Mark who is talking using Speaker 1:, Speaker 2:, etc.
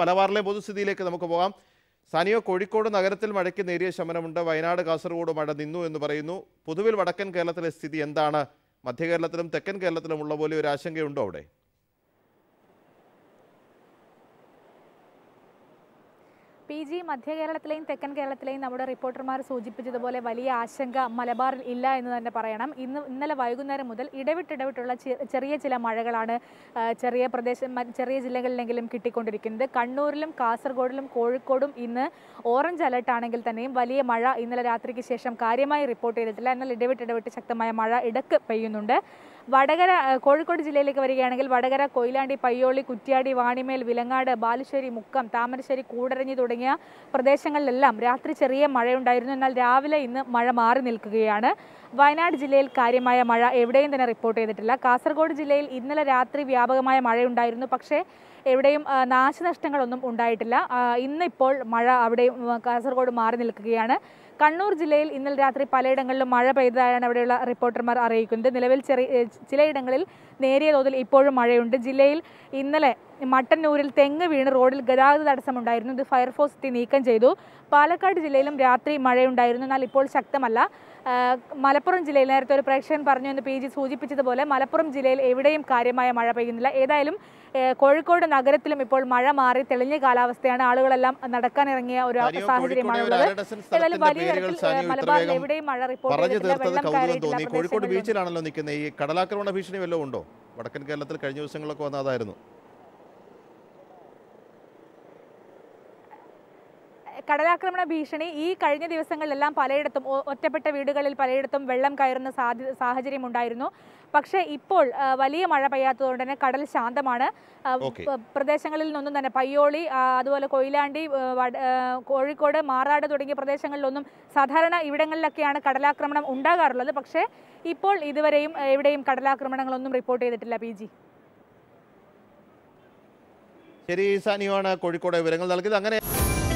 Speaker 1: മലബാറിലെ പൊതുസ്ഥിതിയിലേക്ക് നമുക്ക് പോകാം സാനിയോ കോഴിക്കോട് നഗരത്തിൽ മഴയ്ക്ക് നേരിയ ശമനമുണ്ട് വയനാട് കാസർഗോഡ് മഴ നിന്നു എന്ന് പറയുന്നു പൊതുവിൽ വടക്കൻ കേരളത്തിലെ സ്ഥിതി എന്താണ് മധ്യ കേരളത്തിലും തെക്കൻ കേരളത്തിലും ഉള്ള പോലെ ഒരു ആശങ്കയുണ്ടോ അവിടെ
Speaker 2: പി ജി മധ്യ കേരളത്തിലെയും തെക്കൻ കേരളത്തിലെയും നമ്മുടെ റിപ്പോർട്ടർമാർ സൂചിപ്പിച്ചതുപോലെ വലിയ ആശങ്ക മലബാറിൽ ഇല്ല എന്ന് തന്നെ പറയണം ഇന്ന് ഇന്നലെ വൈകുന്നേരം മുതൽ ഇടവിട്ടിടവിട്ടുള്ള ചെറിയ ചില മഴകളാണ് ചെറിയ പ്രദേശം ചെറിയ ജില്ലകളിലെങ്കിലും കിട്ടിക്കൊണ്ടിരിക്കുന്നത് കണ്ണൂരിലും കാസർഗോഡിലും കോഴിക്കോടും ഇന്ന് ഓറഞ്ച് അലർട്ട് ആണെങ്കിൽ തന്നെയും വലിയ മഴ ഇന്നലെ രാത്രിക്ക് ശേഷം കാര്യമായി റിപ്പോർട്ട് ചെയ്തിട്ടില്ല എന്നാൽ ഇടവിട്ടിടവിട്ട് ശക്തമായ മഴ ഇടക്ക് പെയ്യുന്നുണ്ട് വടകര കോഴിക്കോട് ജില്ലയിലേക്ക് വരികയാണെങ്കിൽ വടകര കൊയിലാണ്ടി പയ്യോളി കുറ്റ്യാടി വാണിമേൽ വിലങ്ങാട് ബാലുശ്ശേരി മുക്കം താമരശ്ശേരി കൂടരഞ്ഞി തുടങ്ങിയ പ്രദേശങ്ങളിലെല്ലാം രാത്രി ചെറിയ മഴയുണ്ടായിരുന്നു എന്നാൽ രാവിലെ ഇന്ന് മഴ മാറി നിൽക്കുകയാണ് വയനാട് ജില്ലയിൽ കാര്യമായ മഴ എവിടെയും തന്നെ റിപ്പോർട്ട് ചെയ്തിട്ടില്ല കാസർഗോഡ് ജില്ലയിൽ ഇന്നലെ രാത്രി വ്യാപകമായ മഴയുണ്ടായിരുന്നു പക്ഷേ എവിടെയും നാശനഷ്ടങ്ങളൊന്നും ഉണ്ടായിട്ടില്ല ഇന്നിപ്പോൾ മഴ അവിടെയും കാസർഗോഡ് മാറി നിൽക്കുകയാണ് കണ്ണൂർ ജില്ലയിൽ ഇന്നലെ രാത്രി പലയിടങ്ങളിലും മഴ പെയ്തതായാണ് അവിടെയുള്ള റിപ്പോർട്ടർമാർ അറിയിക്കുന്നത് നിലവിൽ ചെറിയ ചിലയിടങ്ങളിൽ നേരിയ തോതിൽ ഇപ്പോഴും മഴയുണ്ട് ജില്ലയിൽ ഇന്നലെ മട്ടന്നൂരിൽ തെങ്ങ് വീണ് റോഡിൽ ഗതാഗത തടസ്സമുണ്ടായിരുന്നു ഇത് ഫയർഫോഴ്സ് എത്തി നീക്കം ചെയ്തു പാലക്കാട് ജില്ലയിലും രാത്രി മഴയുണ്ടായിരുന്നു എന്നാൽ ഇപ്പോൾ ശക്തമല്ല മലപ്പുറം ജില്ലയിൽ നേരത്തെ ഒരു പ്രേക്ഷകൻ പറഞ്ഞു എന്ന് പി ജി സൂചിപ്പിച്ചതുപോലെ മലപ്പുറം ജില്ലയിൽ എവിടെയും കാര്യമായ മഴ പെയ്യുന്നില്ല ഏതായാലും കോഴിക്കോട് നഗരത്തിലും ഇപ്പോൾ മഴ മാറി തെളിഞ്ഞ കാലാവസ്ഥയാണ് ആളുകളെല്ലാം നടക്കാനിറങ്ങിയ ഒരു ഉള്ളത് ഏതായാലും വലിയ തരത്തിൽ മലബാറിൽ എവിടെയും മഴ റിപ്പോർട്ട് ചെയ്തിട്ടില്ല വെള്ളം കയറിയിട്ടില്ല കോഴിക്കോട് ബീച്ചിലാണല്ലോ
Speaker 1: നിൽക്കുന്നത് ഈ കടലാക്രമണ ഭീഷണി വല്ലതും ഉണ്ടോ വടക്കൻ കേരളത്തിൽ കഴിഞ്ഞ ദിവസങ്ങളൊക്കെ വന്നതായിരുന്നു
Speaker 2: കടലാക്രമണ ഭീഷണി ഈ കഴിഞ്ഞ ദിവസങ്ങളിലെല്ലാം പലയിടത്തും ഒറ്റപ്പെട്ട വീടുകളിൽ പലയിടത്തും വെള്ളം കയറുന്ന സാഹചര്യം ഉണ്ടായിരുന്നു പക്ഷേ ഇപ്പോൾ വലിയ മഴ പെയ്യാത്തതുകൊണ്ട് തന്നെ കടൽ ശാന്തമാണ് പ്രദേശങ്ങളിൽ നിന്നൊന്നും തന്നെ പയ്യോളി അതുപോലെ കൊയിലാണ്ടി കോഴിക്കോട് മാറാട് തുടങ്ങിയ പ്രദേശങ്ങളിലൊന്നും സാധാരണ ഇവിടങ്ങളിലൊക്കെയാണ് കടലാക്രമണം ഉണ്ടാകാറുള്ളത് പക്ഷേ ഇപ്പോൾ ഇതുവരെയും എവിടെയും കടലാക്രമണങ്ങളൊന്നും റിപ്പോർട്ട് ചെയ്തിട്ടില്ല പി
Speaker 1: ശരി സാനിയുമാണ് കോഴിക്കോട് വിവരങ്ങൾ നൽകിയത് അങ്ങനെ